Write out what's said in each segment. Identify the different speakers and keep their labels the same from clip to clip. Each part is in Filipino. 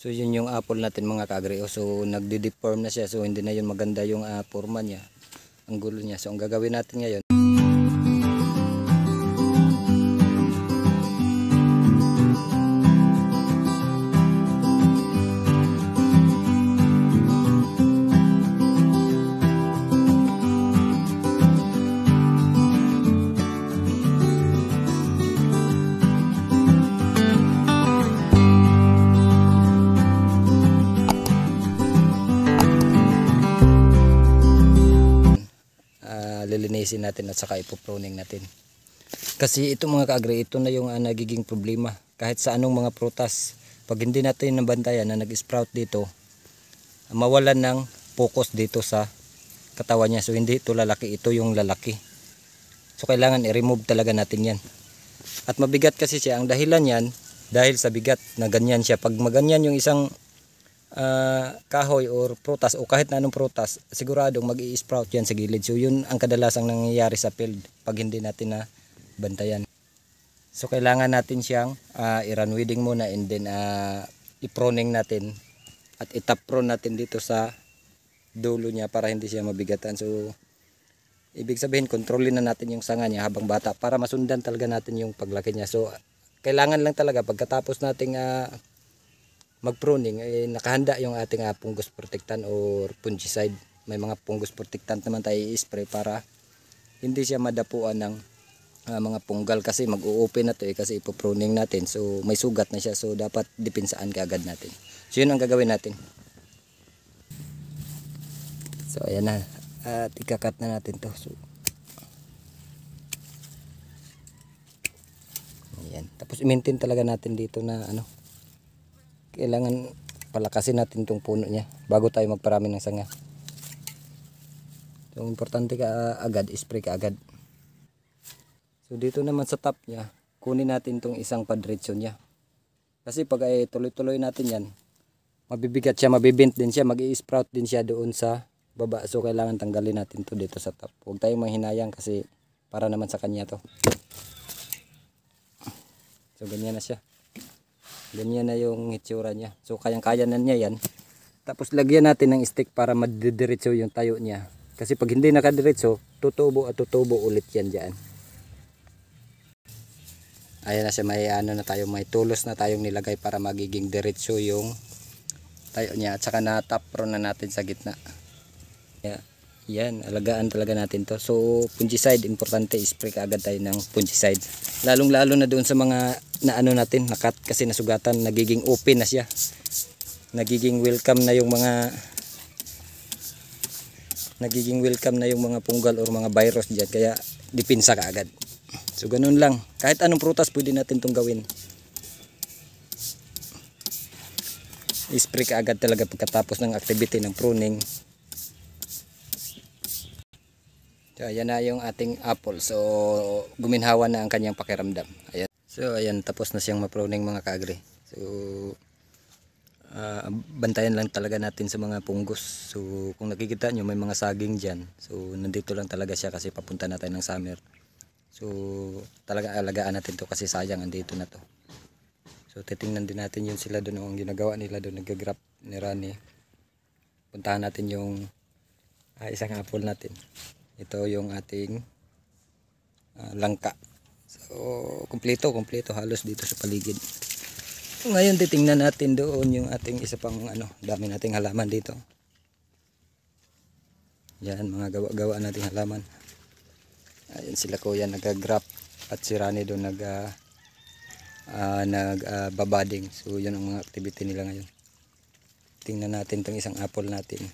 Speaker 1: So yun yung apple natin mga kagrio. Oh, so nagde-deform na siya. So hindi na yun maganda yung uh, forma niya. Ang gulo niya. So ang gagawin natin ngayon lilinisin natin at saka ipopruning natin. Kasi ito mga kaagri, ito na yung uh, nagiging problema. Kahit sa anong mga prutas, pag hindi natin nabantayan na nag-sprout dito, mawalan ng focus dito sa katawan niya. So hindi ito lalaki, ito yung lalaki. So kailangan i-remove talaga natin yan. At mabigat kasi siya. Ang dahilan yan, dahil sa bigat na ganyan siya. Pag maganyan yung isang uh, kahoy or prutas o kahit na anong prutas, siguradong mag-i-sprout yan sa gilid. So yun ang kadalasang nangyayari sa field pag hindi natin na bantayan. So kailangan natin siyang uh, i-run weeding muna and then uh, i-proning natin at itap prone natin dito sa dulo niya para hindi siya mabigatan. So ibig sabihin kontrolin na natin yung sanga niya habang bata para masundan talaga natin yung paglaki niya so kailangan lang talaga pagkatapos nating uh, mag-pruning, eh, nakahanda yung ating uh, fungus protectant or fungicide. May mga fungus protectant naman tayo i-spray para hindi siya madapuan ng uh, mga punggal kasi mag-open na to eh, kasi ipopruning natin. So may sugat na siya so dapat dipinsaan kaagad natin. So yun ang gagawin natin. So ayan na. At ikakat na natin to. So, ayan. Tapos i-maintain talaga natin dito na ano kailangan palakasin natin tong puno niya bago tayo magparami ng sanga so importante ka agad spray ka agad so dito naman sa top niya kunin natin tong isang padretso niya kasi pag ay eh, tuloy-tuloy natin yan mabibigat siya mabibint din siya mag-i-sprout din siya doon sa baba so kailangan tanggalin natin to dito sa top huwag tayong manghinayang kasi para naman sa kanya to so ganyan na siya ganyan na yung itsura niya so kayang kaya na niya yan tapos lagyan natin ng stick para madidiretso yung tayo niya kasi pag hindi nakadiretso tutubo at tutubo ulit yan dyan ayan na siya may ano na tayo may tulos na tayong nilagay para magiging diretso yung tayo niya at saka na natapron na natin sa gitna yeah. Yan, alagaan talaga natin to. So, fungicide, importante spray kaagad tayo ng fungicide. Lalong-lalo na doon sa mga naano natin, nakat kasi nasugatan, nagiging open na siya. Nagiging welcome na yung mga nagiging welcome na yung mga punggal or mga virus diyan. Kaya, dipinsa agad. So, ganun lang. Kahit anong prutas, pwede natin itong gawin. Ispray kaagad talaga pagkatapos ng activity ng pruning. So, ayan na yung ating apple. So, guminhawa na ang kanyang pakiramdam. Ayan. So, ayan, tapos na siyang mapruning mga kaagri. So, uh, bantayan lang talaga natin sa mga punggos. So, kung nakikita nyo, may mga saging dyan. So, nandito lang talaga siya kasi papunta na tayo ng summer. So, talaga alagaan natin to kasi sayang andito na to. So, titingnan din natin yun sila doon ang ginagawa nila doon nag-grab ni Rani. Puntahan natin yung uh, isang apple natin ito yung ating uh, langka so kumpleto kumpleto halos dito sa paligid ngayon titingnan natin doon yung ating isa pang ano dami nating halaman dito yan mga gawa-gawa nating halaman ayun sila kuya nagagrap at si Rani doon nag uh, uh, nag uh, babading so yun ang mga activity nila ngayon tingnan natin tong isang apple natin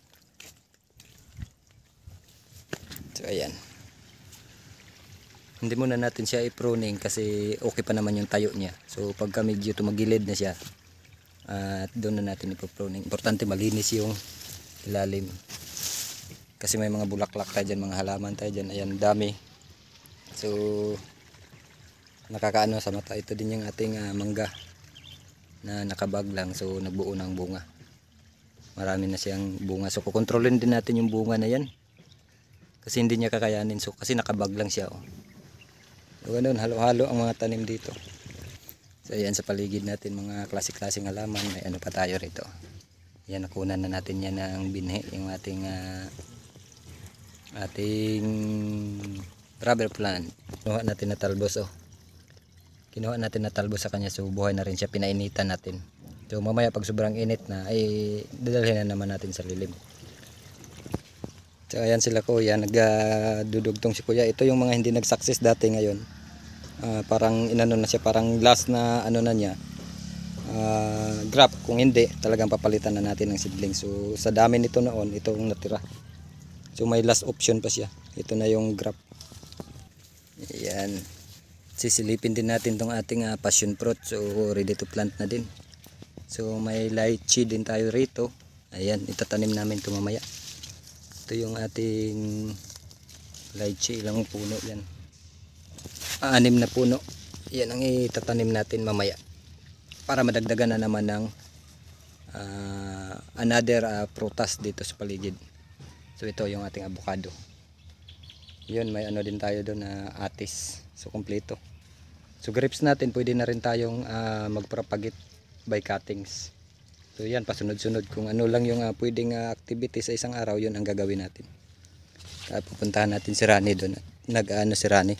Speaker 1: ayan. Hindi muna natin siya i-pruning kasi okay pa naman yung tayo niya. So pagka medyo tumagilid na siya at uh, doon na natin i-pruning. Importante malinis yung ilalim. Kasi may mga bulaklak tayo dyan, mga halaman tayo dyan. Ayan, dami. So nakakaano sa mata. Ito din yung ating uh, mangga na nakabag lang. So nagbuo ng bunga. Marami na siyang bunga. So kukontrolin din natin yung bunga na yan kasi hindi niya kakayanin so kasi nakabag lang siya oh. so ganun halo-halo ang mga tanim dito so ayan sa paligid natin mga klase-klaseng halaman may ano pa tayo rito yan nakunan na natin yan ng binhe yung ating uh, ating rubber plant kinuha natin na talbos oh kinuha natin na talbos sa kanya so buhay na rin siya pinainitan natin so mamaya pag sobrang init na ay dadalhin na naman natin sa lilim So ayan sila kuya, nagdudugtong si kuya. Ito yung mga hindi nag-success dati ngayon. Uh, parang inano na siya, parang last na ano na niya. Uh, grab kung hindi talagang papalitan na natin ng seedling so sa dami nito noon ito ang natira so may last option pa siya ito na yung grab yan sisilipin din natin tong ating uh, passion fruit so ready to plant na din so may lychee din tayo rito ayan itatanim namin ito mamaya ito yung ating lychee ilang puno yan anim na puno yan ang itatanim natin mamaya para madagdagan na naman ng uh, another uh, prutas dito sa paligid so ito yung ating avocado yun may ano din tayo doon na uh, atis so kompleto so grips natin pwede na rin tayong uh, magpropagate by cuttings So yan, pasunod-sunod. Kung ano lang yung uh, pwedeng uh, activity sa isang araw, yun ang gagawin natin. Kaya pupuntahan natin si Rani doon. Nag-ano si Rani.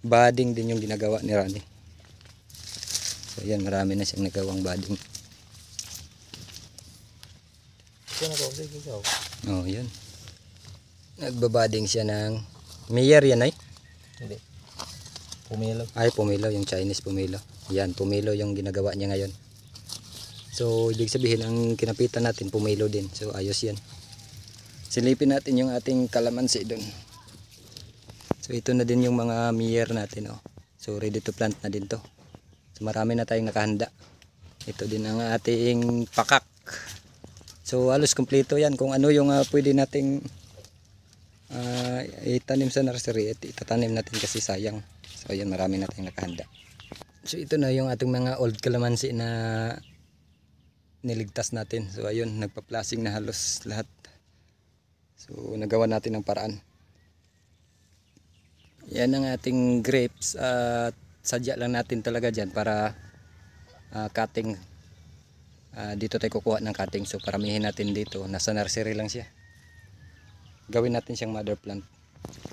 Speaker 1: Bading din yung ginagawa ni Rani. So yan, marami na siyang nagawang bading. Oh, yan. Nagbabading siya ng mayor yan ay? Hindi. Pumilaw. Ay, pumilaw. Yung Chinese pumilaw. Yan, pumilaw yung ginagawa niya ngayon. So, ibig sabihin, ang kinapitan natin, pumilo din. So, ayos yan. Silipin natin yung ating kalamansi doon. So, ito na din yung mga miyer natin. Oh. So, ready to plant na din to. So, marami na tayong nakahanda. Ito din ang ating pakak. So, halos kompleto yan. Kung ano yung uh, pwede nating uh, itanim sa nursery, it itatanim natin kasi sayang. So, ayan, marami na tayong nakahanda. So, ito na yung ating mga old kalamansi na niligtas natin. So ayun, nagpa-flashing na halos lahat. So nagawa natin ng paraan. Yan ang ating grapes at uh, sadya lang natin talaga dyan para uh, cutting. Uh, dito tayo kukuha ng cutting so paramihin natin dito. Nasa nursery lang siya. Gawin natin siyang mother plant.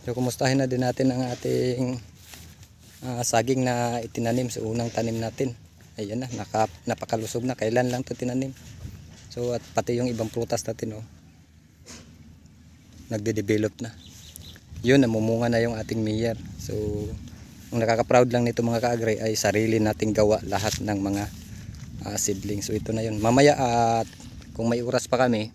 Speaker 1: So kumustahin na din natin ang ating uh, saging na itinanim sa unang tanim natin ayun na naka, napakalusog na kailan lang ito tinanim so at pati yung ibang prutas natin oh, nagde-develop na yun namumunga na yung ating mayor so ang nakaka-proud lang nito mga kaagre ay sarili nating gawa lahat ng mga uh, ah, siblings so ito na yun mamaya at uh, kung may oras pa kami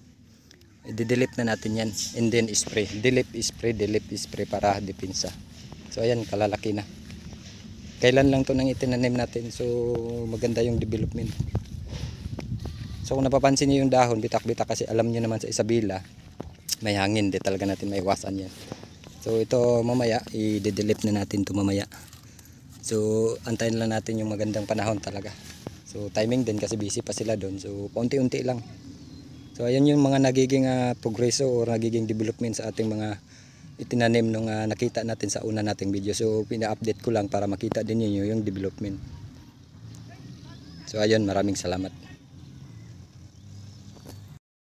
Speaker 1: i delip na natin yan and then spray delip spray delip spray para depensa so ayan kalalaki na kailan lang to nang itinanim natin so maganda yung development so kung napapansin niyo yung dahon bitak bitak kasi alam niyo naman sa isabila may hangin di talaga natin maiwasan yan so ito mamaya i-delete na natin to mamaya so antayin lang natin yung magandang panahon talaga so timing din kasi busy pa sila doon so paunti-unti lang so ayan yung mga nagiging uh, progreso o nagiging development sa ating mga itinanim nung uh, nakita natin sa una nating video. So pina-update ko lang para makita din niyo yung development. So ayun, maraming salamat.